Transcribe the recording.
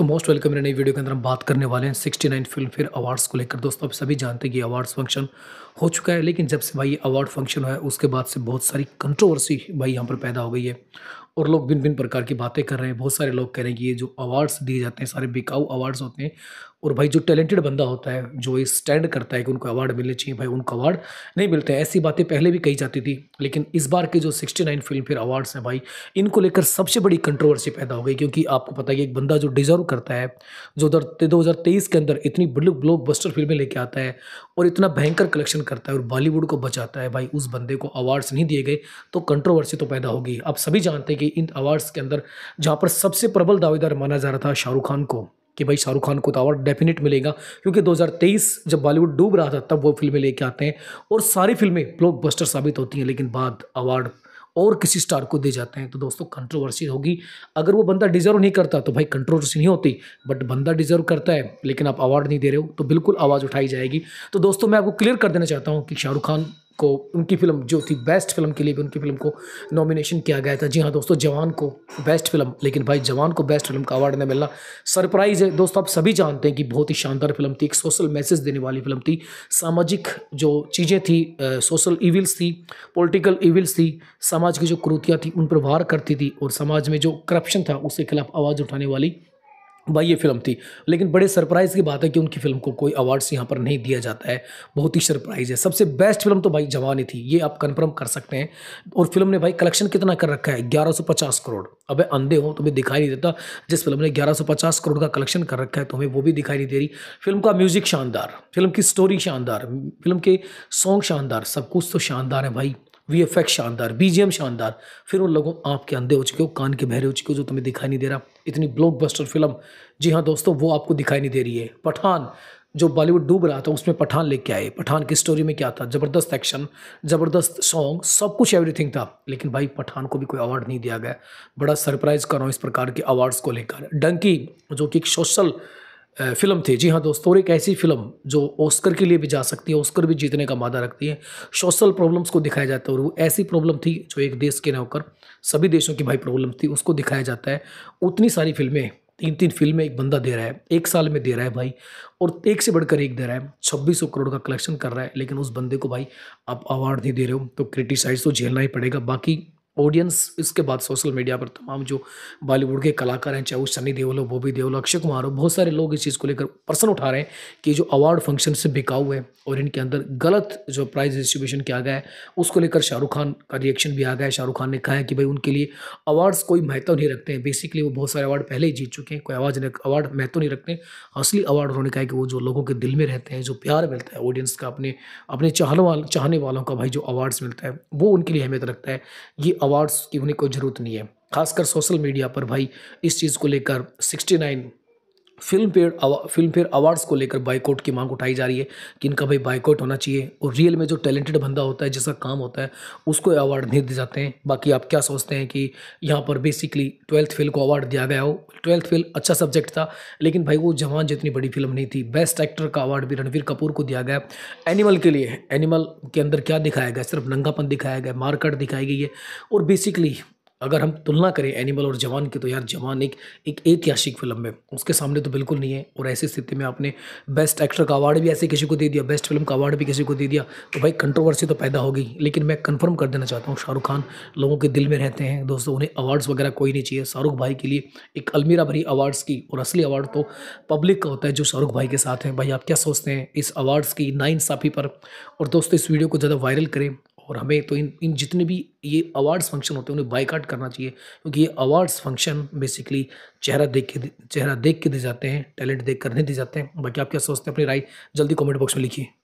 तो most welcome नई video के अंदर हम बात करने वाले हैं 69 फिल्म फेयर अवार्ड्स को लेकर दोस्तों आप सभी जानते हैं कि अवार्ड्स फंक्शन हो चुका है लेकिन जब से भाई अवार्ड फंक्शन है उसके बाद से बहुत सारी कंट्रोवर्सी भाई यहाँ पर पैदा हो गई है और लोग भिन्न भिन्न प्रकार की बातें कर रहे हैं बहुत सारे लोग कह रहे हैं कि ये जो अवार्ड्स दिए जाते हैं सारे बिकाऊ अवार्ड्स होते हैं और भाई जो टैलेंटेड बंदा होता है जो ये स्टैंड करता है कि उनको अवार्ड मिलने चाहिए भाई उनको अवार्ड नहीं मिलते हैं ऐसी बातें पहले भी कही जाती थी लेकिन इस बार के जो sixty nine Filmfare awards हैं भाई इनको लेकर सबसे बड़ी कंट्रोवर्सी पैदा हो गई क्योंकि आपको पता है कि एक बंदा जो डिजर्व करता है जो दो हज़ार तेईस के अंदर इतनी बड़ी बस्टर फिल्में लेके आता है और इतना भयंकर कलेक्शन करता है और बॉलीवुड को बचाता है भाई उस बंदे को अवार्ड्स नहीं दिए गए तो कंट्रोवर्सी तो पैदा होगी आप सभी जानते हैं कि इन अवार्ड्स के अंदर जहाँ पर सबसे प्रबल दावेदार माना जा रहा था शाहरुख खान को कि भाई शाहरुख खान को तो अवार्ड डेफिनेट मिलेगा क्योंकि 2023 जब बॉलीवुड डूब रहा था तब वो फिल्में लेके आते हैं और सारी फिल्में ब्लॉकबस्टर साबित होती हैं लेकिन बाद अवार्ड और किसी स्टार को दे जाते हैं तो दोस्तों कंट्रोवर्सी होगी अगर वो बंदा डिजर्व नहीं करता तो भाई कंट्रोवर्सी नहीं होती बट बंदा डिजर्व करता है लेकिन आप अवार्ड नहीं दे रहे हो तो बिल्कुल आवाज़ उठाई जाएगी तो दोस्तों मैं आपको क्लियर कर देना चाहता हूँ कि शाहरुख खान को उनकी फिल्म जो थी बेस्ट फिल्म के लिए भी उनकी फिल्म को नॉमिनेशन किया गया था जी हाँ दोस्तों जवान को बेस्ट फिल्म लेकिन भाई जवान को बेस्ट फिल्म का अवार्ड न मिलना सरप्राइज़ है दोस्तों आप सभी जानते हैं कि बहुत ही शानदार फिल्म थी एक सोशल मैसेज देने वाली फिल्म थी सामाजिक जो चीज़ें थी सोशल इविल्स थी पोलिटिकल इविल्स थी समाज की जो क्रूतियाँ थी उन पर वार करती थी और समाज में जो करप्शन था उसके खिलाफ आवाज़ उठाने वाली भाई ये फिल्म थी लेकिन बड़े सरप्राइज़ की बात है कि उनकी फिल्म को कोई अवार्ड्स यहाँ पर नहीं दिया जाता है बहुत ही सरप्राइज़ है सबसे बेस्ट फिल्म तो भाई जवानी थी ये आप कन्फर्म कर सकते हैं और फिल्म ने भाई कलेक्शन कितना कर रखा है 1150 करोड़ अब अंधे हो तुम्हें दिखाई नहीं देता जिस फिल्म ने ग्यारह करोड़ का कलेक्शन कर रखा है तुम्हें वो भी दिखाई नहीं दे रही फिल्म का म्यूज़िक शानदार फिल्म की स्टोरी शानदार फिल्म के सॉन्ग शानदार सब कुछ तो शानदार है भाई वी एफ एक्स शानदार बीजीएम शानदार फिर उन लोगों आप के अंधे हो चुके हो कान के बहरे हो चुके हो जो तुम्हें दिखाई नहीं दे रहा इतनी ब्लॉकबस्टर फिल्म जी हाँ दोस्तों वो आपको दिखाई नहीं दे रही है पठान जो बॉलीवुड डूब रहा था उसमें पठान लेके आए पठान की स्टोरी में क्या था ज़बरदस्त एक्शन ज़बरदस्त सॉन्ग सब कुछ एवरीथिंग था लेकिन भाई पठान को भी कोई अवार्ड नहीं दिया गया बड़ा सरप्राइज़ कर रहा हूँ इस प्रकार के अवार्ड्स को लेकर डंकी जो कि एक सोशल फिल्म थी जी हाँ दोस्तों और एक ऐसी फिल्म जो ऑस्कर के लिए भी जा सकती है ऑस्कर भी जीतने का मादा रखती है सोशल प्रॉब्लम्स को दिखाया जाता है और वो ऐसी प्रॉब्लम थी जो एक देश के ना होकर सभी देशों की भाई प्रॉब्लम थी उसको दिखाया जाता है उतनी सारी फिल्में तीन तीन फिल्में एक बंदा दे रहा है एक साल में दे रहा है भाई और एक से बढ़कर एक दे रहा है छब्बीस सौ करोड़ का कलेक्शन कर रहा है लेकिन उस बंदे को भाई आप अवार्ड नहीं दे रहे हो तो क्रिटिसाइज तो झेलना ही पड़ेगा बाकी ऑडियंस इसके बाद सोशल मीडिया पर तमाम जो बॉलीवुड के कलाकार हैं चाहे वो सनी देओल हो बॉबी देओल अक्षय कुमार हो बहुत सारे लोग इस चीज़ को लेकर प्रश्न उठा रहे हैं कि जो अवार्ड फंक्शन से बिकाऊ है और इनके अंदर गलत जो प्राइज डिस्ट्रीब्यूशन किया गया है उसको लेकर शाहरुख खान का रिएक्शन भी आ गया है शाहरुख खान ने कहा है कि भाई उनके लिए अवार्ड्स कोई महत्व नहीं रखते हैं बेसिकली वो बहुत सारे अवार्ड पहले ही जीत चुके हैं कोई अवार्ड अवार्ड महत्व नहीं रखते असली अवार्ड उन्होंने कहा कि वो जो लोगों के दिल में रहते हैं जो प्यार मिलता है ऑडियंस का अपने अपने चाहने वालों का भाई जो अवार्ड्स मिलता है वो उनके लिए अहमियत रखता है ये अवार्ड्स की उन्हें कोई ज़रूरत नहीं है खासकर सोशल मीडिया पर भाई इस चीज़ को लेकर sixty nine Filmfare Filmfare awards को लेकर बाइकआउट की मांग उठाई जा रही है कि इनका भाई बाइकआउट होना चाहिए और रियल में जो टैलेंटेड बंदा होता है जिसका काम होता है उसको अवार्ड नहीं दिए जाते हैं बाकी आप क्या सोचते हैं कि यहाँ पर बेसिकली ट्वेल्थ फेल को अवार्ड दिया गया हो ट्वेल्थ फेल अच्छा सब्जेक्ट था लेकिन भाई वो जवान जितनी बड़ी फिल्म नहीं थी बेस्ट एक्टर का अवार्ड भी रणवीर कपूर को दिया गया एनिमल के लिए एनिमल के अंदर क्या दिखाया गया सिर्फ नंगापन दिखाया गया मारकट दिखाई गई है और बेसिकली अगर हम तुलना करें एनिमल और जवान की तो यार जवान एक एक ऐतिहासिक फिल्म है उसके सामने तो बिल्कुल नहीं है और ऐसी स्थिति में आपने बेस्ट एक्टर का अवार्ड भी ऐसे किसी को दे दिया बेस्ट फिल्म का अवार्ड भी किसी को दे दिया तो भाई कंट्रोवर्सी तो पैदा होगी लेकिन मैं कन्फर्म कर देना चाहता हूँ शाहरुख खान लोगों के दिल में रहते हैं दोस्तों उन्हें अवार्ड्स वगैरह कोई नहीं चाहिए शाहरुख भाई के लिए एक अलमीरा भरी अवार्ड्स की और असली अवार्ड तो पब्लिक का होता है जो शाहरुख भाई के साथ हैं भाई आप क्या सोचते हैं इस अवार्ड्स की साफ़ी पर और दोस्तों इस वीडियो को ज़्यादा वायरल करें और हमें तो इन इन जितने भी ये अवार्ड्स फंक्शन होते हैं उन्हें बाइकआउट करना चाहिए क्योंकि ये अवार्ड्स फंक्शन बेसिकली चेहरा देख के चेहरा देख के दिए जाते हैं टैलेंट देख कर नहीं दिए जाते हैं बाकी आप क्या सोचते हैं अपनी राय जल्दी कमेंट बॉक्स में लिखिए